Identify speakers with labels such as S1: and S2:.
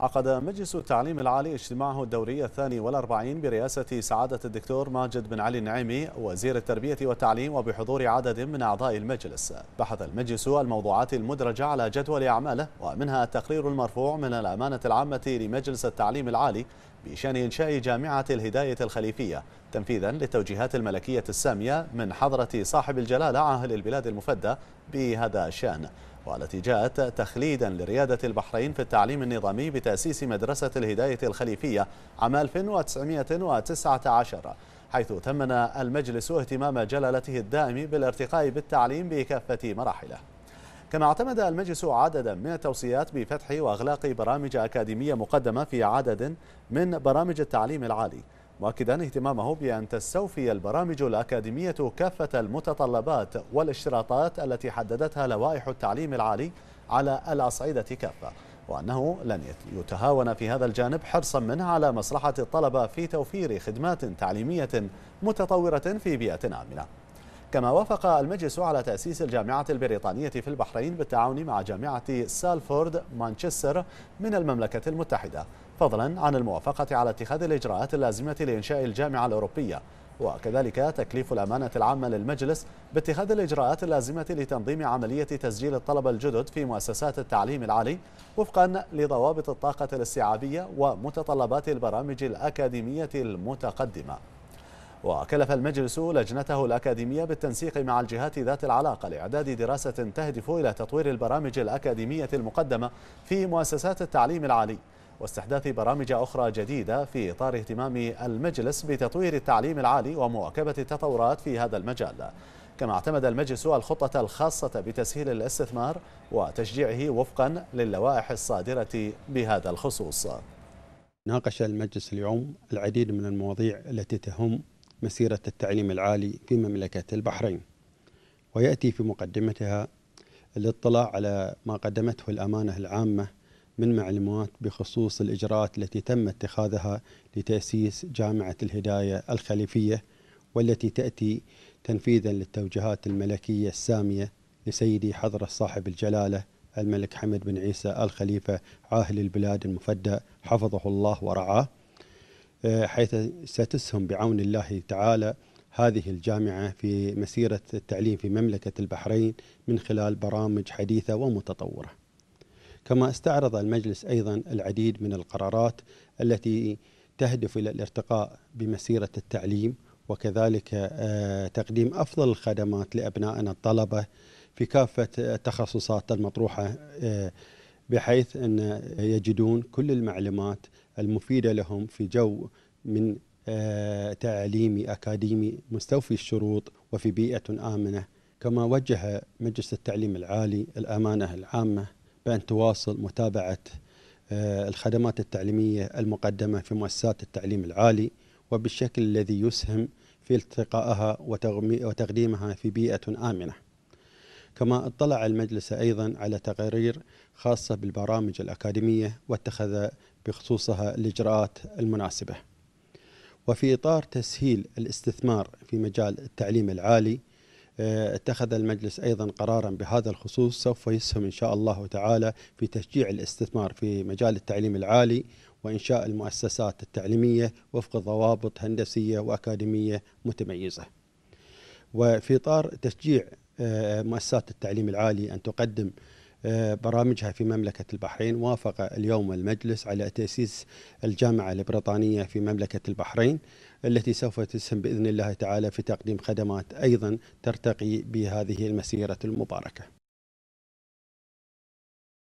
S1: عقد مجلس التعليم العالي اجتماعه الدوري الثاني والأربعين برئاسة سعادة الدكتور ماجد بن علي النعيمي وزير التربية والتعليم وبحضور عدد من أعضاء المجلس بحث المجلس الموضوعات المدرجة على جدول أعماله ومنها التقرير المرفوع من الأمانة العامة لمجلس التعليم العالي بشأن إنشاء جامعة الهداية الخليفية تنفيذا للتوجيهات الملكية السامية من حضرة صاحب الجلالة عاهل البلاد المفدى بهذا الشأن والتي جاءت تخليدا لريادة البحرين في التعليم النظامي بتأسيس مدرسة الهداية الخليفية عام 1919 حيث ثمن المجلس اهتمام جلالته الدائم بالارتقاء بالتعليم بكافة مراحله كما اعتمد المجلس عددا من التوصيات بفتح وأغلاق برامج أكاديمية مقدمة في عدد من برامج التعليم العالي مؤكدا اهتمامه بأن تستوفي البرامج الأكاديمية كافة المتطلبات والاشتراطات التي حددتها لوائح التعليم العالي على الأصعدة كافة وأنه لن يتهاون في هذا الجانب حرصا منه على مصلحة الطلبة في توفير خدمات تعليمية متطورة في بيئة آمنة كما وافق المجلس على تأسيس الجامعة البريطانية في البحرين بالتعاون مع جامعة سالفورد مانشستر من المملكة المتحدة فضلا عن الموافقة على اتخاذ الإجراءات اللازمة لإنشاء الجامعة الأوروبية وكذلك تكليف الأمانة العامة للمجلس باتخاذ الإجراءات اللازمة لتنظيم عملية تسجيل الطلبة الجدد في مؤسسات التعليم العالي وفقا لضوابط الطاقة الاستيعابية ومتطلبات البرامج الأكاديمية المتقدمة وكلف المجلس لجنته الأكاديمية بالتنسيق مع الجهات ذات العلاقة لإعداد دراسة تهدف إلى تطوير البرامج الأكاديمية المقدمة في مؤسسات التعليم العالي واستحداث برامج أخرى جديدة في إطار اهتمام المجلس بتطوير التعليم العالي ومواكبة التطورات في هذا المجال كما اعتمد المجلس الخطة الخاصة بتسهيل الاستثمار وتشجيعه وفقا للوائح الصادرة بهذا الخصوص
S2: ناقش المجلس اليوم العديد من المواضيع التي تهم مسيرة التعليم العالي في مملكة البحرين ويأتي في مقدمتها الاطلاع على ما قدمته الأمانة العامة من معلومات بخصوص الإجراءات التي تم اتخاذها لتأسيس جامعة الهداية الخليفية والتي تأتي تنفيذا للتوجيهات الملكية السامية لسيدي حضرة صاحب الجلالة الملك حمد بن عيسى الخليفة عاهل البلاد المفدى حفظه الله ورعاه آه، حيث ستسهم بعون الله تعالى هذه الجامعة في مسيرة التعليم في مملكة البحرين من خلال برامج حديثة ومتطورة كما استعرض المجلس أيضا العديد من القرارات التي تهدف إلى الارتقاء بمسيرة التعليم وكذلك آه، تقديم أفضل الخدمات لأبنائنا الطلبة في كافة التخصصات المطروحة آه، بحيث أن يجدون كل المعلومات المفيدة لهم في جو من آه، تعليمي أكاديمي مستوفي الشروط وفي بيئة آمنة كما وجه مجلس التعليم العالي الأمانة العامة بأن تواصل متابعة آه، الخدمات التعليمية المقدمة في مؤسسات التعليم العالي وبالشكل الذي يسهم في التقائها وتقديمها في بيئة آمنة كما اطلع المجلس أيضا على تقارير خاصة بالبرامج الأكاديمية واتخذ بخصوصها الإجراءات المناسبة وفي إطار تسهيل الاستثمار في مجال التعليم العالي آه، اتخذ المجلس أيضا قرارا بهذا الخصوص سوف يسهم إن شاء الله تعالى في تشجيع الاستثمار في مجال التعليم العالي وإنشاء المؤسسات التعليمية وفق ضوابط هندسية وأكاديمية متميزة وفي إطار تشجيع آه، مؤسسات التعليم العالي أن تقدم برامجها في مملكة البحرين وافق اليوم المجلس على تأسيس الجامعة البريطانية في مملكة البحرين التي سوف تسهم بإذن الله تعالى في تقديم خدمات أيضا ترتقي بهذه المسيرة المباركة